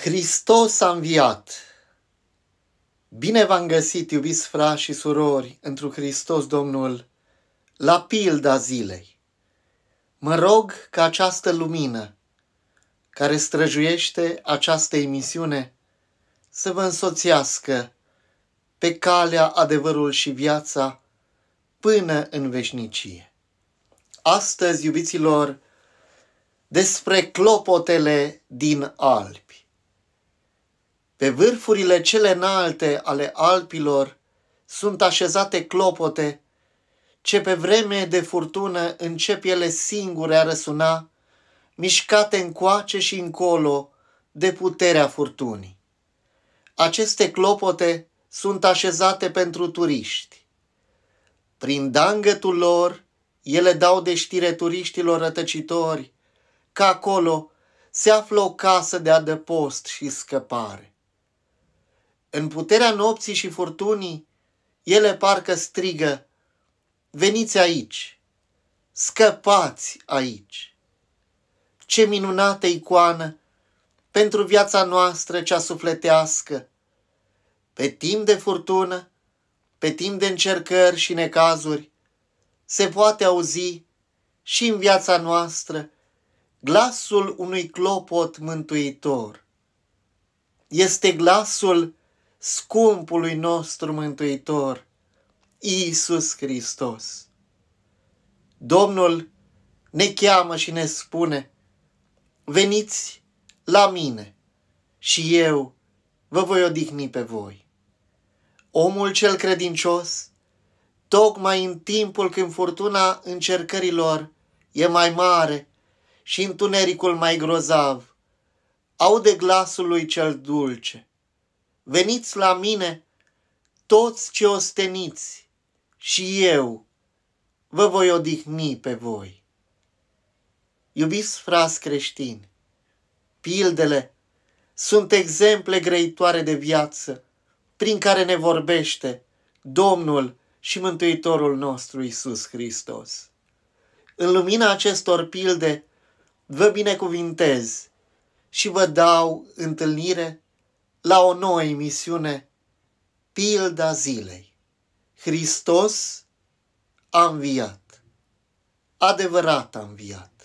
Hristos a înviat! Bine v-am găsit, iubiți frați și surori, întru Hristos Domnul, la pilda zilei. Mă rog ca această lumină, care străjuiește această emisiune, să vă însoțească pe calea adevărul și viața până în veșnicie. Astăzi, iubiților, despre clopotele din albi. Pe vârfurile cele înalte ale alpilor sunt așezate clopote, ce pe vreme de furtună încep ele singure a răsuna, mișcate încoace și încolo de puterea furtunii. Aceste clopote sunt așezate pentru turiști. Prin dangătul lor, ele dau de știre turiștilor rătăcitori că acolo se află o casă de adăpost și scăpare. În puterea nopții și furtunii, ele parcă strigă, veniți aici, scăpați aici. Ce minunată icoană pentru viața noastră cea sufletească! Pe timp de furtună, pe timp de încercări și necazuri, se poate auzi și în viața noastră glasul unui clopot mântuitor. Este glasul scumpului nostru Mântuitor, Iisus Hristos. Domnul ne cheamă și ne spune, veniți la mine și eu vă voi odihni pe voi. Omul cel credincios, tocmai în timpul când furtuna încercărilor e mai mare și întunericul mai grozav, aude glasul lui cel dulce veniți la mine toți ce osteniți și eu vă voi odihni pe voi. Iubiți frați creștini, pildele sunt exemple grăitoare de viață prin care ne vorbește Domnul și Mântuitorul nostru Isus Hristos. În lumina acestor pilde, vă binecuvintez și vă dau întâlnire la o nouă emisiune, Pilda Zilei. Hristos a înviat, adevărat a înviat.